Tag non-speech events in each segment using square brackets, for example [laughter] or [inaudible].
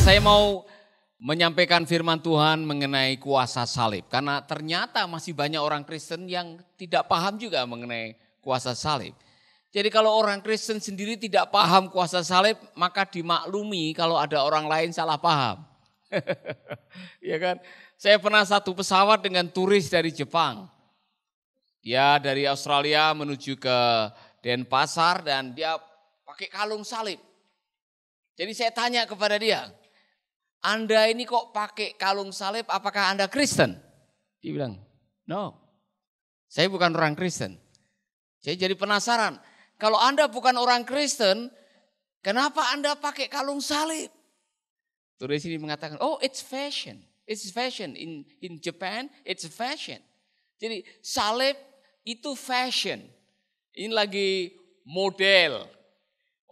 Saya mau menyampaikan firman Tuhan mengenai kuasa salib. Karena ternyata masih banyak orang Kristen yang tidak paham juga mengenai kuasa salib. Jadi kalau orang Kristen sendiri tidak paham kuasa salib, maka dimaklumi kalau ada orang lain salah paham. [laughs] ya kan? Saya pernah satu pesawat dengan turis dari Jepang. Ya dari Australia menuju ke Denpasar dan dia pakai kalung salib. Jadi saya tanya kepada dia, Anda ini kok pakai kalung salib apakah Anda Kristen? Dia bilang, no, saya bukan orang Kristen. Saya jadi penasaran, kalau Anda bukan orang Kristen, kenapa Anda pakai kalung salib? Turis ini mengatakan, oh it's fashion. It's fashion. In, in Japan, it's fashion. Jadi salib itu fashion. Ini lagi model.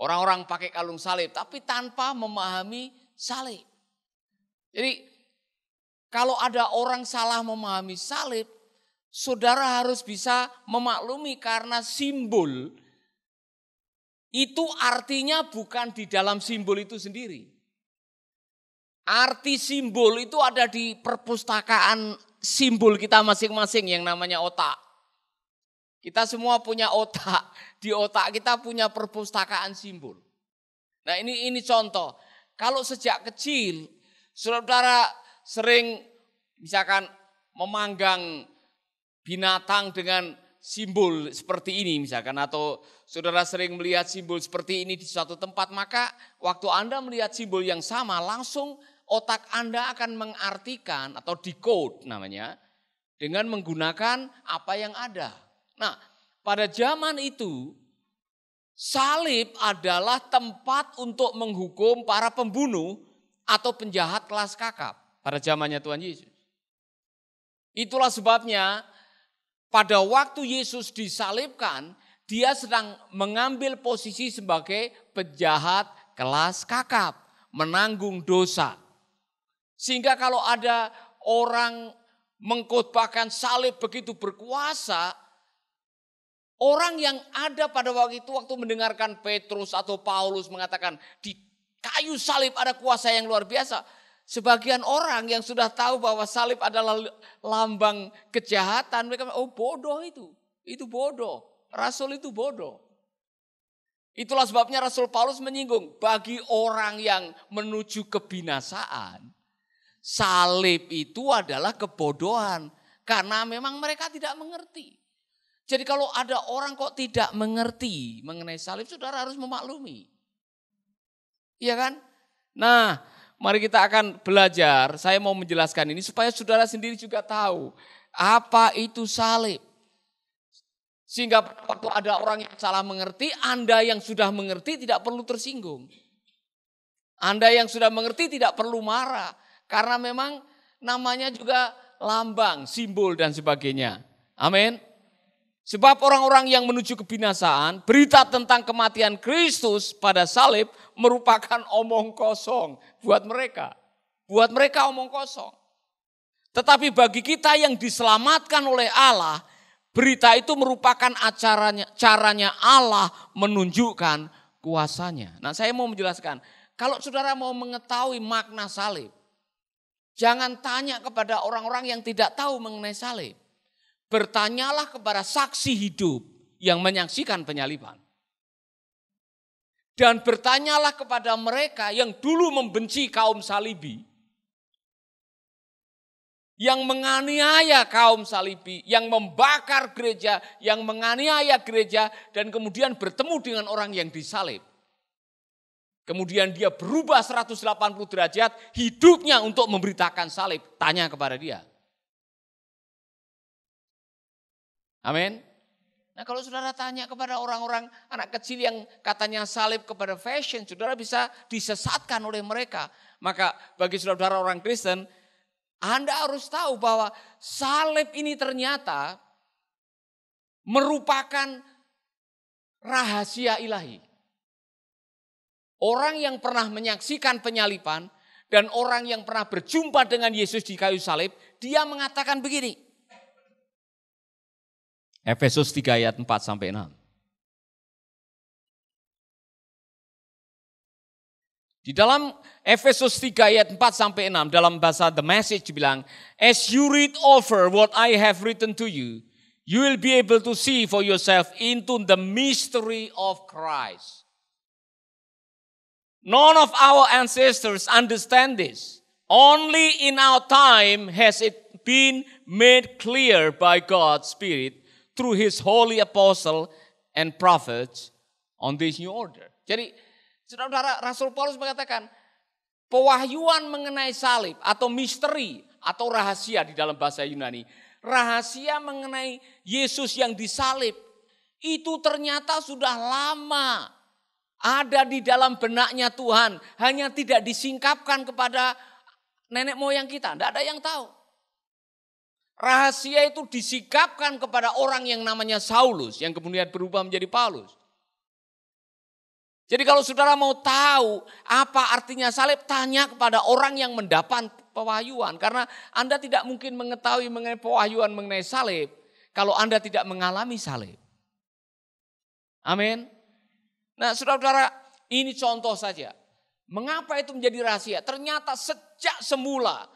Orang-orang pakai kalung salib, tapi tanpa memahami salib. Jadi kalau ada orang salah memahami salib, saudara harus bisa memaklumi karena simbol itu artinya bukan di dalam simbol itu sendiri. Arti simbol itu ada di perpustakaan simbol kita masing-masing yang namanya otak. Kita semua punya otak. Di otak kita punya perpustakaan simbol. Nah ini ini contoh. Kalau sejak kecil, saudara sering misalkan memanggang binatang dengan simbol seperti ini misalkan atau saudara sering melihat simbol seperti ini di suatu tempat maka waktu Anda melihat simbol yang sama langsung otak Anda akan mengartikan atau decode namanya dengan menggunakan apa yang ada. Nah, pada zaman itu salib adalah tempat untuk menghukum para pembunuh atau penjahat kelas kakap pada zamannya Tuhan Yesus. Itulah sebabnya pada waktu Yesus disalibkan, dia sedang mengambil posisi sebagai penjahat kelas kakap, menanggung dosa. Sehingga kalau ada orang mengkotbahkan salib begitu berkuasa, Orang yang ada pada waktu itu waktu mendengarkan Petrus atau Paulus mengatakan di kayu salib ada kuasa yang luar biasa. Sebagian orang yang sudah tahu bahwa salib adalah lambang kejahatan mereka oh bodoh itu. Itu bodoh. Rasul itu bodoh. Itulah sebabnya Rasul Paulus menyinggung bagi orang yang menuju kebinasaan salib itu adalah kebodohan karena memang mereka tidak mengerti. Jadi kalau ada orang kok tidak mengerti mengenai salib, saudara harus memaklumi. Iya kan? Nah, mari kita akan belajar. Saya mau menjelaskan ini supaya saudara sendiri juga tahu apa itu salib. Sehingga waktu ada orang yang salah mengerti, Anda yang sudah mengerti tidak perlu tersinggung. Anda yang sudah mengerti tidak perlu marah. Karena memang namanya juga lambang, simbol dan sebagainya. Amin. Sebab orang-orang yang menuju kebinasaan, berita tentang kematian Kristus pada salib merupakan [laughs] omong kosong buat mereka. Buat mereka omong kosong. Tetapi bagi kita yang diselamatkan oleh Allah, berita itu merupakan acaranya, caranya Allah menunjukkan kuasanya. Nah saya mau menjelaskan, kalau saudara mau mengetahui makna salib, jangan tanya kepada orang-orang yang tidak tahu mengenai salib. Bertanyalah kepada saksi hidup yang menyaksikan penyaliban. Dan bertanyalah kepada mereka yang dulu membenci kaum salibi. Yang menganiaya kaum salibi, yang membakar gereja, yang menganiaya gereja, dan kemudian bertemu dengan orang yang disalib. Kemudian dia berubah 180 derajat, hidupnya untuk memberitakan salib. Tanya kepada dia. Amin. Nah kalau saudara tanya kepada orang-orang anak kecil yang katanya salib kepada fashion, saudara bisa disesatkan oleh mereka. Maka bagi saudara orang Kristen, Anda harus tahu bahwa salib ini ternyata merupakan rahasia ilahi. Orang yang pernah menyaksikan penyalipan dan orang yang pernah berjumpa dengan Yesus di kayu salib, dia mengatakan begini, Efesus 3 ayat 4 sampai 6. Di dalam Efesus 3 ayat 4 sampai 6 dalam bahasa The Message bilang, "As you read over what I have written to you, you will be able to see for yourself into the mystery of Christ." None of our ancestors understand this. Only in our time has it been made clear by God's Spirit through his holy apostle and prophets on this new order. Jadi saudara-saudara Rasul Paulus mengatakan pewahyuan mengenai salib atau misteri atau rahasia di dalam bahasa Yunani. Rahasia mengenai Yesus yang disalib itu ternyata sudah lama ada di dalam benaknya Tuhan, hanya tidak disingkapkan kepada nenek moyang kita. Tidak ada yang tahu. Rahasia itu disikapkan kepada orang yang namanya Saulus yang kemudian berubah menjadi Paulus. Jadi kalau saudara mau tahu apa artinya salib, tanya kepada orang yang mendapat pewahyuan. Karena Anda tidak mungkin mengetahui mengenai pewahyuan mengenai salib kalau Anda tidak mengalami salib. Amin. Nah saudara-saudara ini contoh saja. Mengapa itu menjadi rahasia? Ternyata sejak semula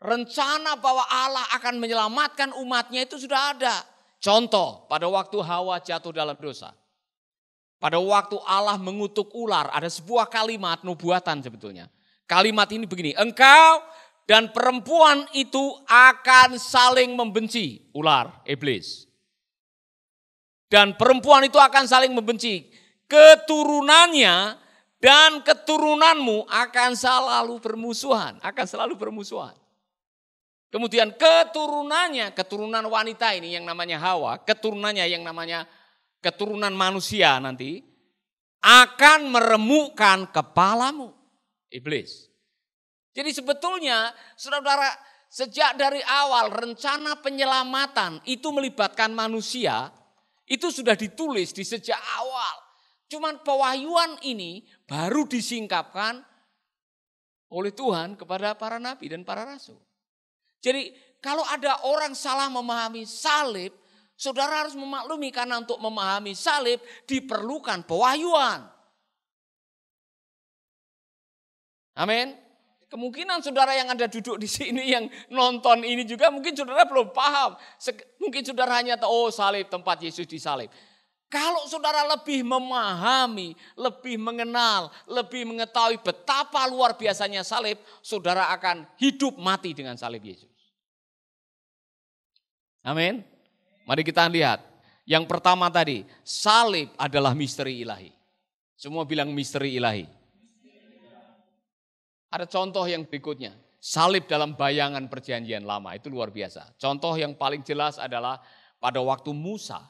Rencana bahwa Allah akan menyelamatkan umatnya itu sudah ada. Contoh, pada waktu Hawa jatuh dalam dosa. Pada waktu Allah mengutuk ular, ada sebuah kalimat nubuatan sebetulnya. Kalimat ini begini, engkau dan perempuan itu akan saling membenci ular, iblis. Dan perempuan itu akan saling membenci. Keturunannya dan keturunanmu akan selalu bermusuhan, akan selalu bermusuhan. Kemudian keturunannya, keturunan wanita ini yang namanya Hawa, keturunannya yang namanya keturunan manusia nanti akan meremukkan kepalamu iblis. Jadi sebetulnya saudara sejak dari awal rencana penyelamatan itu melibatkan manusia itu sudah ditulis di sejak awal. Cuman pewahyuan ini baru disingkapkan oleh Tuhan kepada para nabi dan para rasul. Jadi kalau ada orang salah memahami salib, saudara harus memaklumi karena untuk memahami salib diperlukan pewahyuan. Amin. Kemungkinan saudara yang ada duduk di sini yang nonton ini juga mungkin saudara belum paham. Mungkin saudara hanya tahu oh salib tempat Yesus disalib. Kalau saudara lebih memahami, lebih mengenal, lebih mengetahui betapa luar biasanya salib, saudara akan hidup mati dengan salib Yesus. Amin. Mari kita lihat. Yang pertama tadi, salib adalah misteri ilahi. Semua bilang misteri ilahi. Ada contoh yang berikutnya. Salib dalam bayangan perjanjian lama, itu luar biasa. Contoh yang paling jelas adalah pada waktu Musa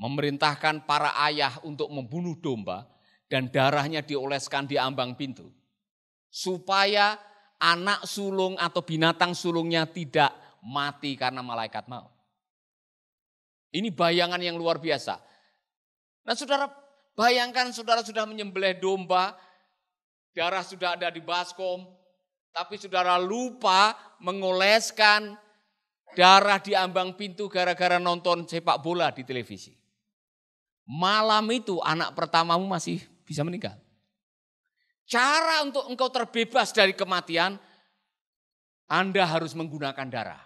memerintahkan para ayah untuk membunuh domba dan darahnya dioleskan di ambang pintu. Supaya anak sulung atau binatang sulungnya tidak mati karena malaikat maut. Ini bayangan yang luar biasa. Nah saudara, bayangkan saudara sudah menyembelih domba, darah sudah ada di baskom, tapi saudara lupa mengoleskan darah di ambang pintu gara-gara nonton sepak bola di televisi. Malam itu anak pertamamu masih bisa meninggal. Cara untuk engkau terbebas dari kematian, Anda harus menggunakan darah.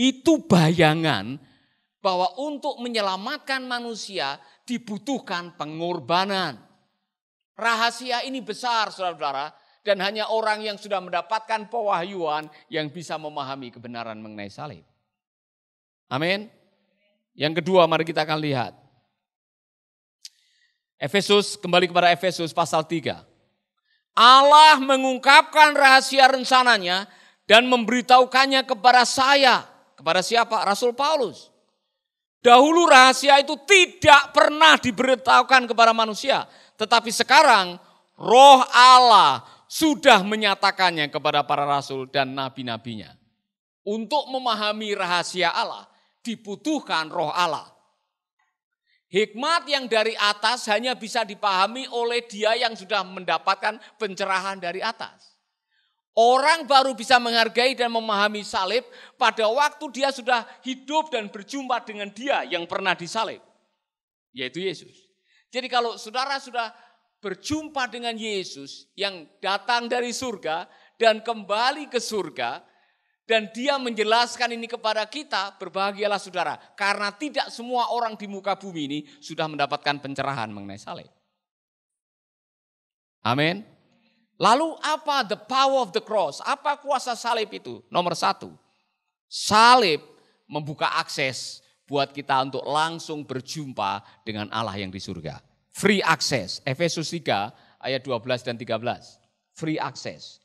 Itu bayangan bahwa untuk menyelamatkan manusia dibutuhkan pengorbanan. Rahasia ini besar saudara-saudara dan hanya orang yang sudah mendapatkan pewahyuan yang bisa memahami kebenaran mengenai salib. Amin. Yang kedua mari kita akan lihat. Efesus kembali kepada Efesus pasal 3. Allah mengungkapkan rahasia rencananya dan memberitahukannya kepada saya kepada siapa? Rasul Paulus. Dahulu rahasia itu tidak pernah diberitahukan kepada manusia. Tetapi sekarang roh Allah sudah menyatakannya kepada para rasul dan nabi-nabinya. Untuk memahami rahasia Allah dibutuhkan roh Allah. Hikmat yang dari atas hanya bisa dipahami oleh dia yang sudah mendapatkan pencerahan dari atas. Orang baru bisa menghargai dan memahami salib pada waktu dia sudah hidup dan berjumpa dengan dia yang pernah disalib, yaitu Yesus. Jadi kalau saudara sudah berjumpa dengan Yesus yang datang dari surga dan kembali ke surga, dan dia menjelaskan ini kepada kita, berbahagialah saudara. Karena tidak semua orang di muka bumi ini sudah mendapatkan pencerahan mengenai salib. Amin. Lalu apa the power of the cross? Apa kuasa salib itu? Nomor satu, salib membuka akses buat kita untuk langsung berjumpa dengan Allah yang di surga. Free access, Efesus 3 ayat 12 dan 13. Free access.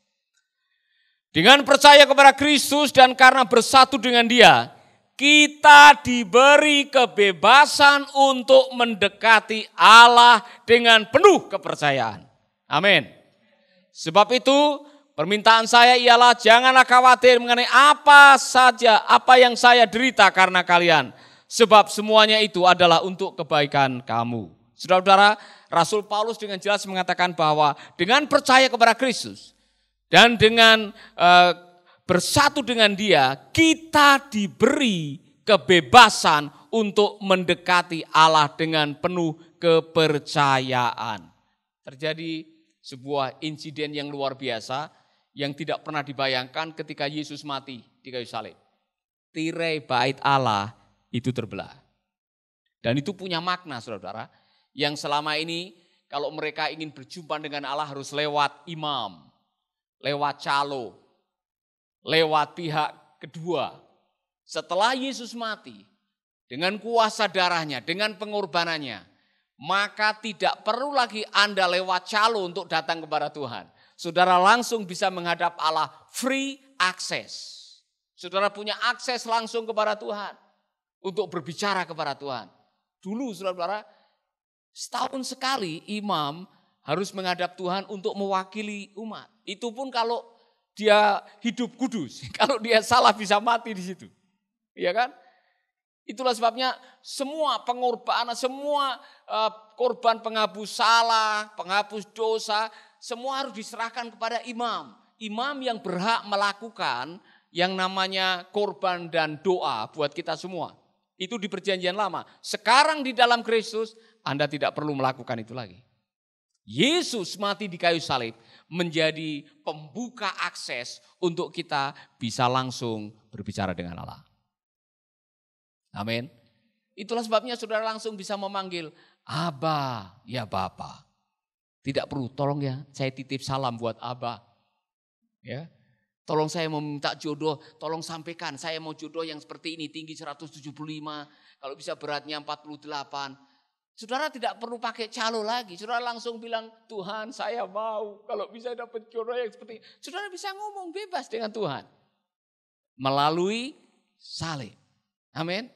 Dengan percaya kepada Kristus dan karena bersatu dengan dia, kita diberi kebebasan untuk mendekati Allah dengan penuh kepercayaan. Amin. Sebab itu permintaan saya ialah janganlah khawatir mengenai apa saja, apa yang saya derita karena kalian. Sebab semuanya itu adalah untuk kebaikan kamu. Saudara-saudara, Rasul Paulus dengan jelas mengatakan bahwa dengan percaya kepada Kristus dan dengan e, bersatu dengan dia, kita diberi kebebasan untuk mendekati Allah dengan penuh kepercayaan. Terjadi sebuah insiden yang luar biasa yang tidak pernah dibayangkan ketika Yesus mati di kayu salib. Tirai bait Allah itu terbelah. Dan itu punya makna saudara-saudara yang selama ini kalau mereka ingin berjumpa dengan Allah harus lewat imam, lewat calo, lewat pihak kedua. Setelah Yesus mati, dengan kuasa darahnya, dengan pengorbanannya, maka tidak perlu lagi Anda lewat calo untuk datang kepada Tuhan. Saudara langsung bisa menghadap Allah free access. Saudara punya akses langsung kepada Tuhan untuk berbicara kepada Tuhan. Dulu saudara-saudara setahun sekali imam harus menghadap Tuhan untuk mewakili umat. Itu pun kalau dia hidup kudus, [laughs] kalau dia salah bisa mati di situ. Iya kan? Itulah sebabnya semua pengorbanan, semua eh, korban penghapus salah, penghapus dosa, semua harus diserahkan kepada imam. Imam yang berhak melakukan yang namanya korban dan doa buat kita semua. Itu di perjanjian lama. Sekarang di dalam Kristus Anda tidak perlu melakukan itu lagi. Yesus mati di kayu salib menjadi pembuka akses untuk kita bisa langsung berbicara dengan Allah. Amin. Itulah sebabnya saudara langsung bisa memanggil Aba, ya Bapa. Tidak perlu, tolong ya, saya titip salam buat Aba. Ya, Tolong saya mau minta jodoh, tolong sampaikan. Saya mau jodoh yang seperti ini, tinggi 175, kalau bisa beratnya 48. Saudara tidak perlu pakai calo lagi. Saudara langsung bilang, Tuhan saya mau kalau bisa dapat jodoh yang seperti ini. Saudara bisa ngomong bebas dengan Tuhan. Melalui salib. Amin.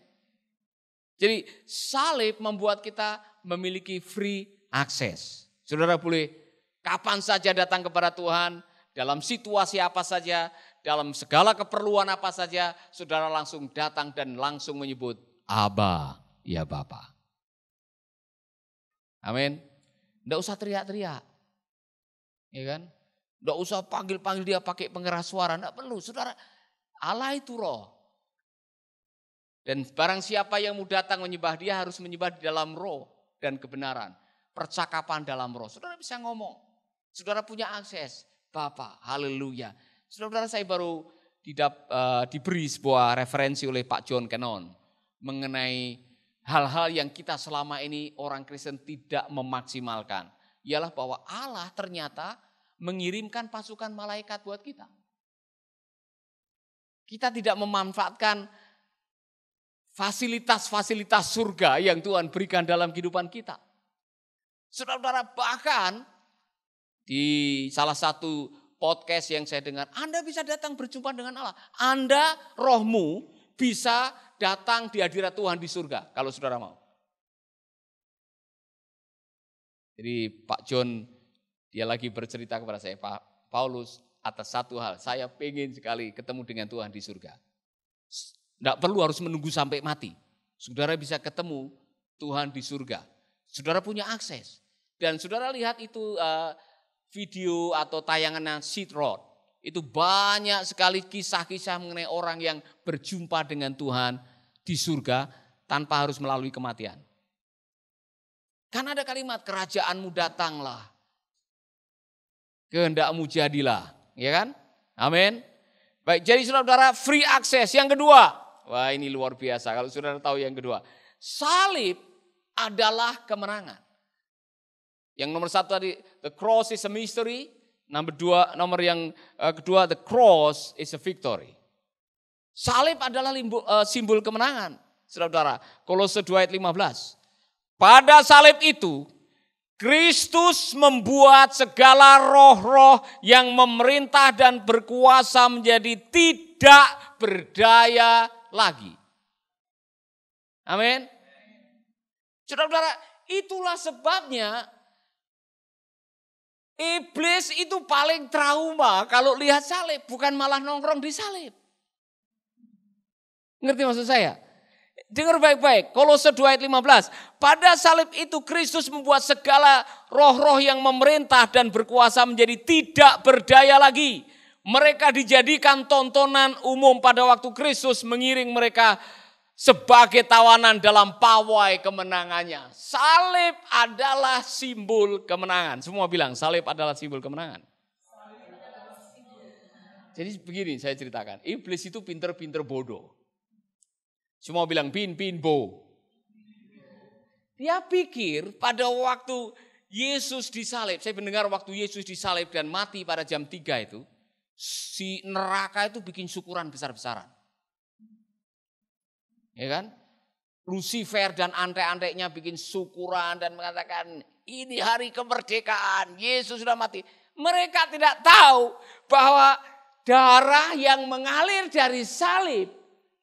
Jadi salib membuat kita memiliki free access. Saudara boleh kapan saja datang kepada Tuhan, dalam situasi apa saja, dalam segala keperluan apa saja, saudara langsung datang dan langsung menyebut Aba, ya Bapa. Amin. Tidak usah teriak-teriak. Ya kan? Tidak usah panggil-panggil dia pakai pengeras suara. Tidak perlu. Saudara, Allah itu roh. Dan barang siapa yang mau datang menyembah dia harus menyembah di dalam roh dan kebenaran. Percakapan dalam roh. Saudara bisa ngomong. Saudara punya akses. Bapak, haleluya. Saudara-saudara saya baru didap, uh, diberi sebuah referensi oleh Pak John Cannon mengenai hal-hal yang kita selama ini orang Kristen tidak memaksimalkan. Ialah bahwa Allah ternyata mengirimkan pasukan malaikat buat kita. Kita tidak memanfaatkan fasilitas-fasilitas surga yang Tuhan berikan dalam kehidupan kita. Saudara-saudara, bahkan di salah satu podcast yang saya dengar, Anda bisa datang berjumpa dengan Allah. Anda rohmu bisa datang di hadirat Tuhan di surga kalau saudara mau. Jadi Pak John dia lagi bercerita kepada saya, Pak Paulus atas satu hal, saya pengen sekali ketemu dengan Tuhan di surga. Tidak perlu harus menunggu sampai mati. Saudara bisa ketemu Tuhan di surga. Saudara punya akses. Dan saudara lihat itu uh, video atau tayangan Seed Road. Itu banyak sekali kisah-kisah mengenai orang yang berjumpa dengan Tuhan di surga tanpa harus melalui kematian. Kan ada kalimat kerajaanmu datanglah. Kehendakmu jadilah, ya kan? Amin. Baik, jadi saudara-saudara free access. Yang kedua, Wah ini luar biasa. Kalau sudah tahu yang kedua. Salib adalah kemenangan. Yang nomor satu tadi, the cross is a mystery. Nomor dua, nomor yang eh, kedua, the cross is a victory. Salib adalah eh, simbol kemenangan, saudara-saudara. Kolose 2 ayat 15. Pada salib itu, Kristus membuat segala roh-roh yang memerintah dan berkuasa menjadi tidak berdaya lagi. Amin. Saudara-saudara, itulah sebabnya iblis itu paling trauma kalau lihat salib, bukan malah nongkrong di salib. Ngerti maksud saya? Dengar baik-baik, Kolose 2 ayat 15. Pada salib itu Kristus membuat segala roh-roh yang memerintah dan berkuasa menjadi tidak berdaya lagi mereka dijadikan tontonan umum pada waktu Kristus mengiring mereka sebagai tawanan dalam pawai kemenangannya. Salib adalah simbol kemenangan. Semua bilang salib adalah simbol kemenangan. Jadi begini saya ceritakan, iblis itu pinter-pinter bodoh. Semua bilang pin pin bo. Dia pikir pada waktu Yesus disalib, saya mendengar waktu Yesus disalib dan mati pada jam 3 itu, si neraka itu bikin syukuran besar-besaran. Ya kan? Lucifer dan antek-anteknya bikin syukuran dan mengatakan ini hari kemerdekaan, Yesus sudah mati. Mereka tidak tahu bahwa darah yang mengalir dari salib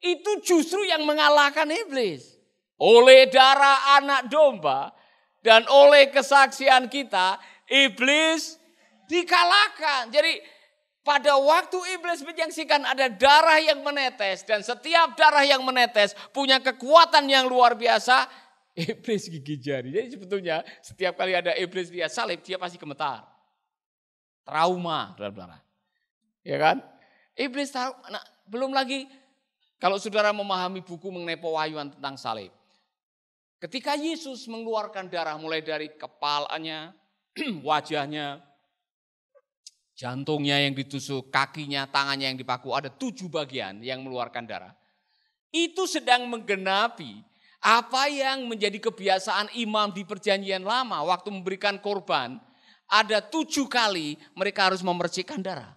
itu justru yang mengalahkan iblis. Oleh darah anak domba dan oleh kesaksian kita, iblis dikalahkan. Jadi pada waktu iblis menyaksikan ada darah yang menetes dan setiap darah yang menetes punya kekuatan yang luar biasa, [laughs] iblis gigi jari. Jadi sebetulnya setiap kali ada iblis dia salib, dia pasti gemetar. Trauma, saudara-saudara. Ya kan? Iblis tahu, nah, belum lagi kalau saudara memahami buku mengenai pewahyuan tentang salib. Ketika Yesus mengeluarkan darah mulai dari kepalanya, [clears throat] wajahnya, jantungnya yang ditusuk, kakinya, tangannya yang dipaku, ada tujuh bagian yang mengeluarkan darah. Itu sedang menggenapi apa yang menjadi kebiasaan imam di perjanjian lama waktu memberikan korban. Ada tujuh kali mereka harus memercikkan darah.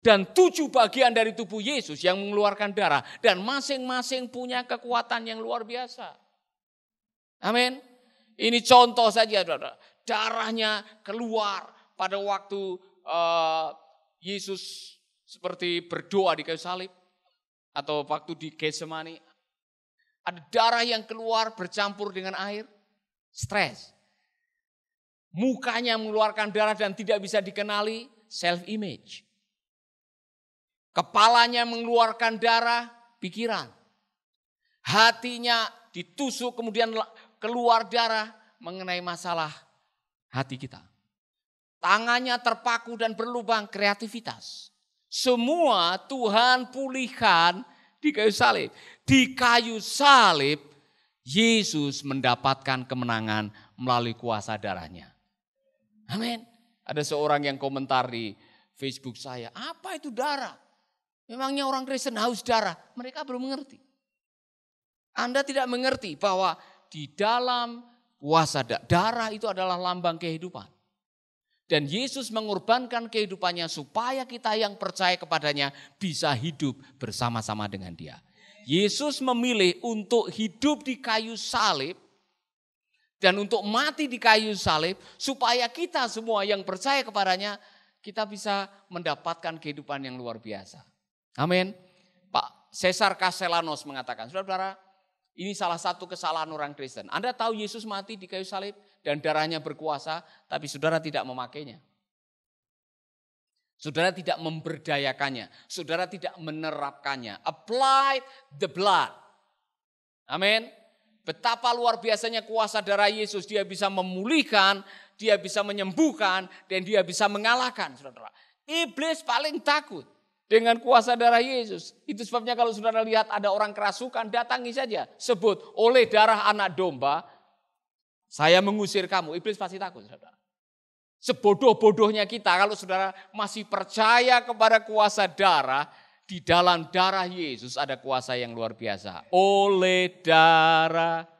Dan tujuh bagian dari tubuh Yesus yang mengeluarkan darah. Dan masing-masing punya kekuatan yang luar biasa. Amin. Ini contoh saja, darahnya keluar pada waktu Eh, Yesus seperti berdoa di kayu salib atau waktu di Getsemani ada darah yang keluar bercampur dengan air, stres. Mukanya mengeluarkan darah dan tidak bisa dikenali, self image. Kepalanya mengeluarkan darah, pikiran. Hatinya ditusuk kemudian keluar darah mengenai masalah hati kita. Tangannya terpaku dan berlubang kreativitas. Semua Tuhan pulihkan di kayu salib. Di kayu salib Yesus mendapatkan kemenangan melalui kuasa darahnya. Amin. Ada seorang yang komentar di Facebook saya, apa itu darah? Memangnya orang Kristen haus darah? Mereka belum mengerti. Anda tidak mengerti bahwa di dalam kuasa darah itu adalah lambang kehidupan. Dan Yesus mengorbankan kehidupannya supaya kita yang percaya kepadanya bisa hidup bersama-sama dengan dia. Yesus memilih untuk hidup di kayu salib dan untuk mati di kayu salib supaya kita semua yang percaya kepadanya kita bisa mendapatkan kehidupan yang luar biasa. Amin. Pak Cesar Castellanos mengatakan, saudara-saudara, ini salah satu kesalahan orang Kristen. Anda tahu Yesus mati di kayu salib, dan darahnya berkuasa, tapi saudara tidak memakainya. Saudara tidak memberdayakannya, saudara tidak menerapkannya. Apply the blood. Amin. Betapa luar biasanya kuasa darah Yesus, dia bisa memulihkan, dia bisa menyembuhkan, dan dia bisa mengalahkan, saudara. Iblis paling takut dengan kuasa darah Yesus. Itu sebabnya kalau saudara lihat ada orang kerasukan, datangi saja. Sebut, oleh darah anak domba, saya mengusir kamu. Iblis pasti takut, saudara. Sebodoh-bodohnya kita kalau saudara masih percaya kepada kuasa darah, di dalam darah Yesus ada kuasa yang luar biasa. Oleh darah